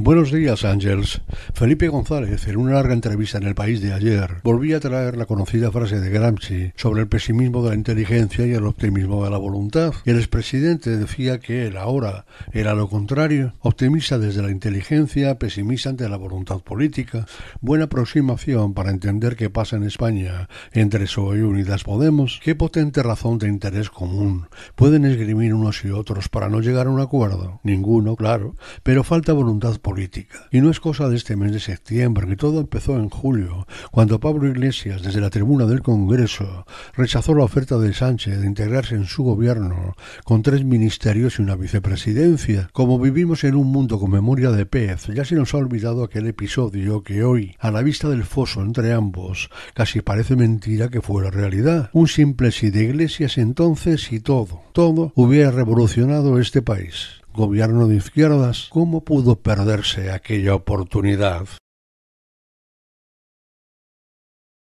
Buenos días, Ángels. Felipe González, en una larga entrevista en el país de ayer, volvía a traer la conocida frase de Gramsci sobre el pesimismo de la inteligencia y el optimismo de la voluntad. el expresidente decía que él ahora era lo contrario, optimista desde la inteligencia, pesimista ante la voluntad política. Buena aproximación para entender qué pasa en España entre SOE y Unidas Podemos. Qué potente razón de interés común pueden esgrimir unos y otros para no llegar a un acuerdo. Ninguno, claro, pero falta voluntad política y no es cosa de este mes de septiembre, que todo empezó en julio, cuando Pablo Iglesias, desde la tribuna del Congreso, rechazó la oferta de Sánchez de integrarse en su gobierno con tres ministerios y una vicepresidencia. Como vivimos en un mundo con memoria de pez, ya se nos ha olvidado aquel episodio que hoy, a la vista del foso entre ambos, casi parece mentira que fuera realidad. Un simple sí de Iglesias entonces y todo, todo hubiera revolucionado este país gobierno de izquierdas, ¿cómo pudo perderse aquella oportunidad?